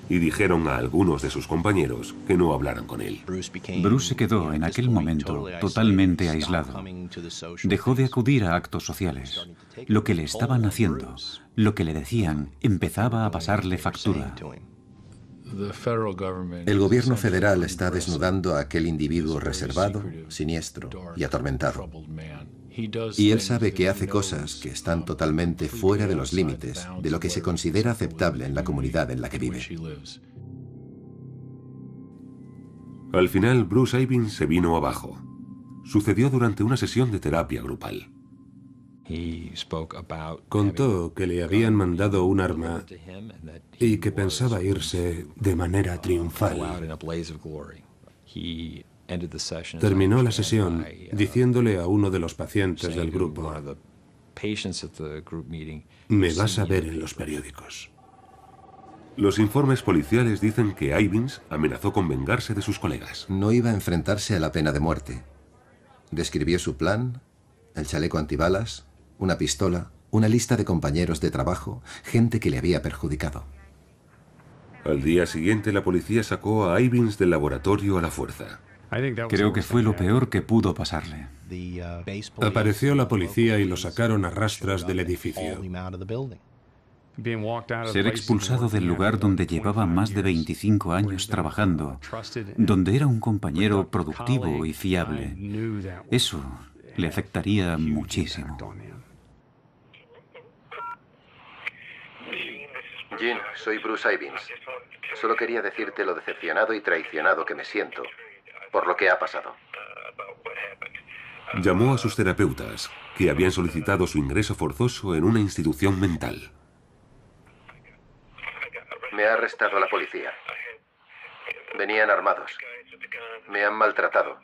S4: y dijeron a algunos de sus compañeros que no hablaran con él. Bruce se quedó en aquel momento
S3: totalmente aislado. Dejó de acudir a actos sociales. Lo que le estaban haciendo,
S1: lo que le decían, empezaba a pasarle factura. El gobierno federal está desnudando a aquel individuo reservado, siniestro y atormentado. Y él sabe que hace cosas que están totalmente fuera de los límites de lo que se considera aceptable en la comunidad en la que vive.
S4: Al final, Bruce Ivins se vino abajo. Sucedió durante una sesión de terapia grupal. Contó
S5: que le habían mandado un arma y que pensaba irse de manera triunfal. Terminó la sesión uh, diciéndole a uno de los pacientes del grupo,
S4: me vas a ver en los periódicos. Los informes policiales dicen que Ivins amenazó con vengarse de sus colegas.
S1: No iba a enfrentarse a la pena de muerte. Describió su plan, el chaleco antibalas, una pistola, una lista de compañeros de trabajo, gente que le había perjudicado.
S4: Al día siguiente la policía sacó a Ivins del laboratorio a la fuerza. Creo que fue lo peor que pudo
S3: pasarle. Uh, Apareció la policía y lo sacaron a rastras del edificio.
S8: Ser expulsado del
S3: lugar donde llevaba más de 25 años trabajando, donde era un compañero productivo y fiable, eso le afectaría muchísimo.
S1: Jim, soy Bruce Ivins. Solo quería decirte lo decepcionado y traicionado que me siento por lo que ha pasado.
S4: Llamó a sus terapeutas, que habían solicitado su ingreso forzoso en una institución mental.
S1: Me ha arrestado la policía. Venían armados. Me han maltratado.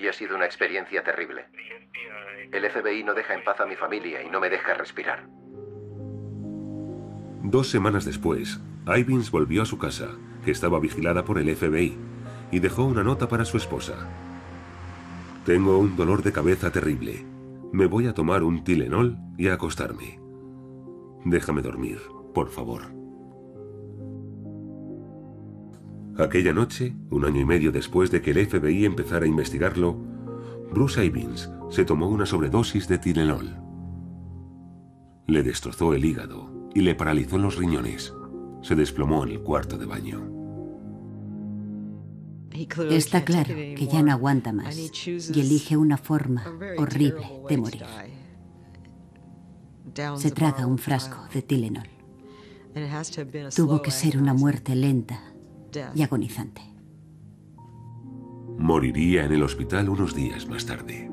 S1: Y ha sido una experiencia terrible. El FBI no deja en paz a mi familia y no me deja respirar.
S4: Dos semanas después, Ivins volvió a su casa, que estaba vigilada por el FBI y dejó una nota para su esposa. Tengo un dolor de cabeza terrible. Me voy a tomar un Tilenol y a acostarme. Déjame dormir, por favor. Aquella noche, un año y medio después de que el FBI empezara a investigarlo, Bruce Ivins se tomó una sobredosis de Tilenol. Le destrozó el hígado y le paralizó los riñones. Se desplomó en el cuarto de baño.
S6: Está claro que ya no aguanta más y elige una forma horrible de morir.
S4: Se traga un frasco de Tylenol. Tuvo
S6: que ser una muerte lenta y agonizante.
S4: Moriría en el hospital unos días más tarde.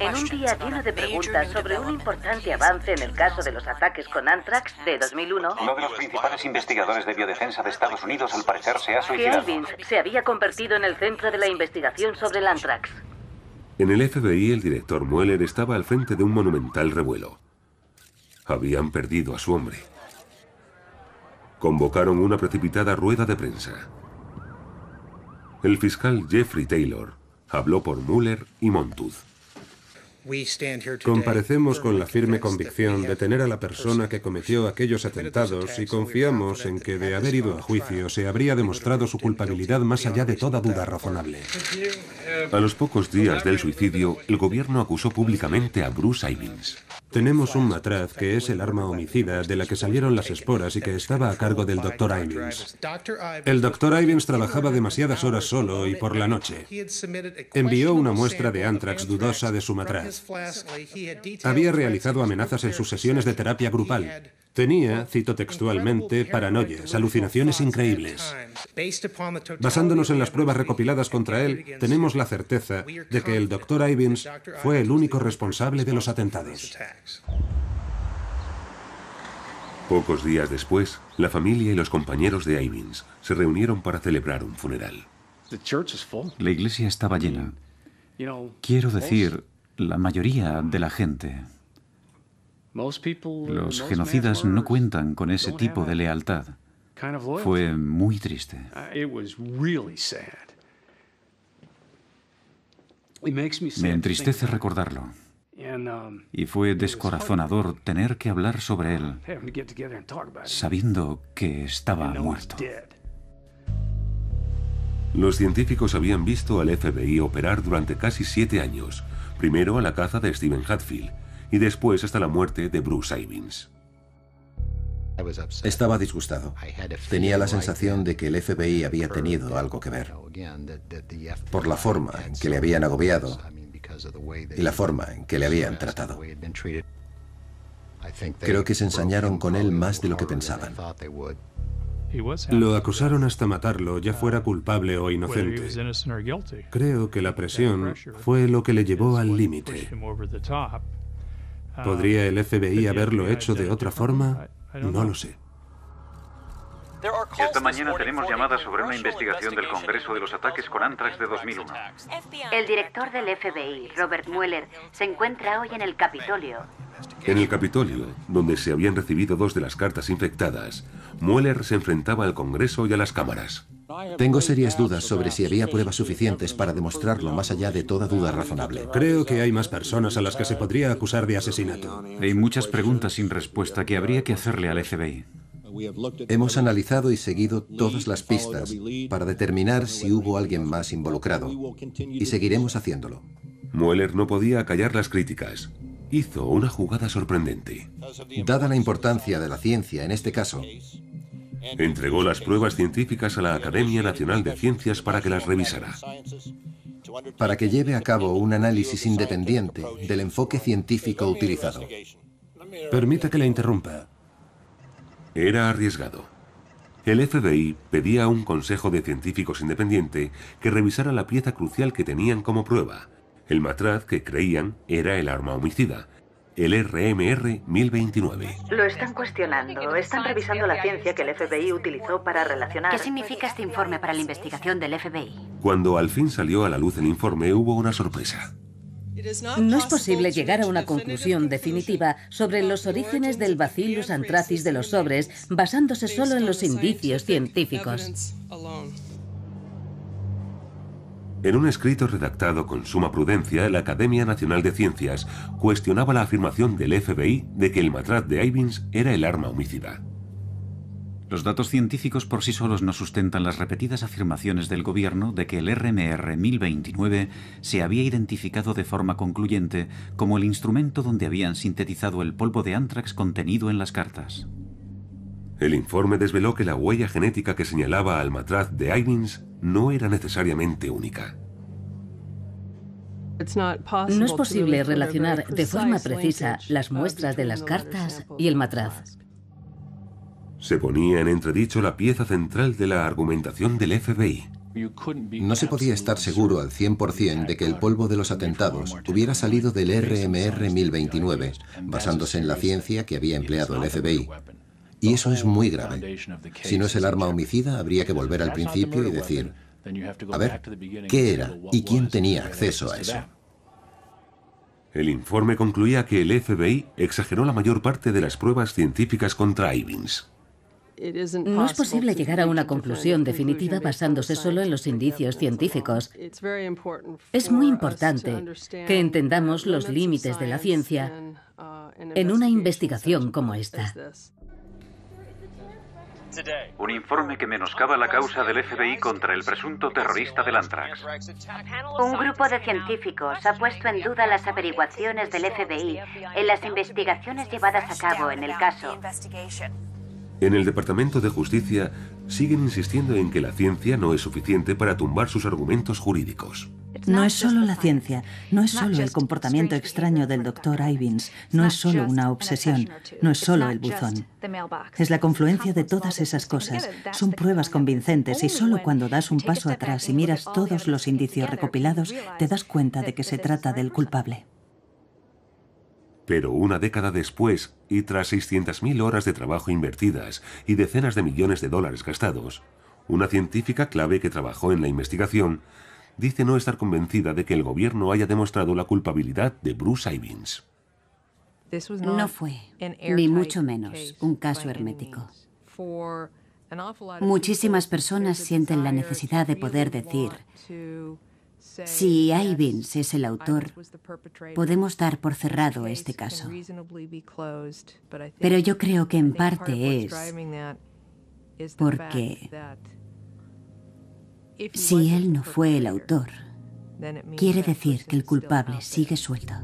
S2: En un día lleno de preguntas sobre un importante avance en el caso de los ataques con Anthrax de 2001, uno
S3: de los principales investigadores de biodefensa de Estados Unidos al parecer se ha suicidado.
S2: Que se había convertido en el centro de la investigación sobre el Anthrax.
S4: En el FBI, el director Mueller estaba al frente de un monumental revuelo. Habían perdido a su hombre. Convocaron una precipitada rueda de prensa. El fiscal Jeffrey Taylor habló por Mueller y Montuz. Comparecemos con la firme
S5: convicción de tener a la persona que cometió aquellos atentados y confiamos en que de haber ido a juicio se habría demostrado su culpabilidad más allá de toda duda razonable.
S4: A los pocos días del suicidio, el gobierno acusó públicamente a Bruce Ivins. Tenemos
S5: un matraz que es el arma homicida de la que salieron las esporas y que estaba a cargo del doctor Ivins. El doctor Ivins trabajaba demasiadas horas solo y por la noche.
S8: Envió una muestra de
S5: anthrax dudosa de su matraz. Había realizado amenazas en sus sesiones de terapia grupal Tenía, cito textualmente, paranoias, alucinaciones increíbles. Basándonos en las pruebas recopiladas contra él, tenemos la certeza de que el doctor Ivins fue el único responsable de los atentados.
S4: Pocos días después, la familia y los compañeros de Ivins se reunieron para celebrar un funeral. La iglesia estaba llena.
S3: Quiero decir, la mayoría de la gente.
S8: Los genocidas no
S3: cuentan con ese tipo de lealtad. Fue muy triste.
S8: Uh, me entristece
S3: recordarlo. Um, y fue descorazonador
S4: tener que hablar sobre él sabiendo que estaba muerto. Los científicos habían visto al FBI operar durante casi siete años, primero a la caza de Stephen Hatfield, y después hasta la muerte
S1: de Bruce Ivins. Estaba disgustado. Tenía la sensación de que el FBI había tenido algo que ver. Por la forma en que le habían agobiado y la forma en que le habían tratado. Creo que se ensañaron con él más de lo que pensaban.
S5: Lo acusaron hasta matarlo, ya fuera culpable o inocente. Creo que la presión fue lo que le llevó al límite.
S8: ¿Podría el FBI haberlo hecho de otra forma? No
S5: lo sé.
S3: Esta mañana tenemos llamadas sobre una investigación del Congreso de los ataques con Antrax de 2001.
S6: El director del FBI, Robert Mueller, se encuentra hoy en el Capitolio.
S4: En el Capitolio, donde se habían recibido dos de las cartas infectadas, Mueller se enfrentaba al
S1: Congreso y a las cámaras. Tengo serias dudas sobre si había pruebas suficientes para demostrarlo más allá de toda duda razonable. Creo que hay más personas a las que se podría acusar de asesinato. Hay muchas preguntas sin respuesta que habría que hacerle al FBI. Hemos analizado y seguido todas las pistas para determinar si hubo alguien más involucrado y seguiremos haciéndolo. Mueller no podía callar las críticas. Hizo una jugada
S4: sorprendente.
S1: Dada la importancia de la ciencia en este caso,
S4: entregó las pruebas científicas a la Academia Nacional de Ciencias para que las revisara
S1: para que lleve a cabo un análisis independiente del enfoque científico utilizado. Permita que le interrumpa. Era arriesgado. El
S4: FBI pedía a un consejo de científicos independiente que revisara la pieza crucial que tenían como prueba, el matraz que creían era el arma homicida, el RMR 1029.
S7: Lo están cuestionando. Están revisando la ciencia que el FBI utilizó para
S2: relacionar. ¿Qué significa este informe para la investigación del FBI?
S4: Cuando al fin salió a la luz el informe, hubo una sorpresa.
S2: No es posible llegar a una conclusión definitiva sobre los orígenes del Bacillus anthracis de los sobres basándose solo en los indicios científicos.
S4: En un escrito redactado con suma prudencia, la Academia Nacional de Ciencias cuestionaba la afirmación del FBI de que el matraz de Ivins era el arma homicida. Los datos científicos por
S3: sí solos no sustentan las repetidas afirmaciones del gobierno de que el RMR 1029 se había identificado de forma concluyente como el instrumento donde habían sintetizado el polvo
S4: de antrax contenido en las cartas. El informe desveló que la huella genética que señalaba al matraz de Ivins no era necesariamente única.
S2: No es posible relacionar de forma precisa las muestras de las cartas y el matraz.
S4: Se ponía en entredicho la pieza central
S1: de la argumentación del FBI. No se podía estar seguro al 100% de que el polvo de los atentados hubiera salido del RMR 1029, basándose en la ciencia que había empleado el FBI. Y eso es muy grave. Si no es el arma homicida, habría que volver al principio y decir, a ver, ¿qué era y quién tenía
S4: acceso a eso? El informe concluía que el FBI exageró la mayor parte de las pruebas científicas contra Ivins.
S2: No es posible llegar a una conclusión definitiva basándose solo en los indicios científicos. Es muy importante que entendamos los límites de la ciencia
S3: uh, en una
S2: investigación como esta.
S3: Un informe que menoscaba la causa del FBI contra el presunto terrorista del Antrax.
S2: Un grupo
S6: de científicos ha puesto en duda las averiguaciones del FBI en las investigaciones llevadas a cabo en el caso.
S4: En el Departamento de Justicia siguen insistiendo en que la ciencia no es suficiente para tumbar sus argumentos jurídicos.
S7: No es solo la ciencia, no es solo el comportamiento extraño del doctor Ivins, no es solo una obsesión, no es solo el buzón. Es la confluencia de todas esas cosas. Son pruebas convincentes y solo cuando das un paso atrás y miras todos los indicios recopilados te das cuenta de que se trata del culpable.
S4: Pero una década después, y tras 600.000 horas de trabajo invertidas y decenas de millones de dólares gastados, una científica clave que trabajó en la investigación dice no estar convencida de que el gobierno haya demostrado la culpabilidad de Bruce Ivins.
S6: No fue, ni mucho menos, un caso hermético. Muchísimas personas sienten la necesidad de poder decir, si Ivins es el autor, podemos dar por cerrado este caso. Pero yo creo que en parte es porque si él no fue el autor, quiere decir que el culpable sigue suelto.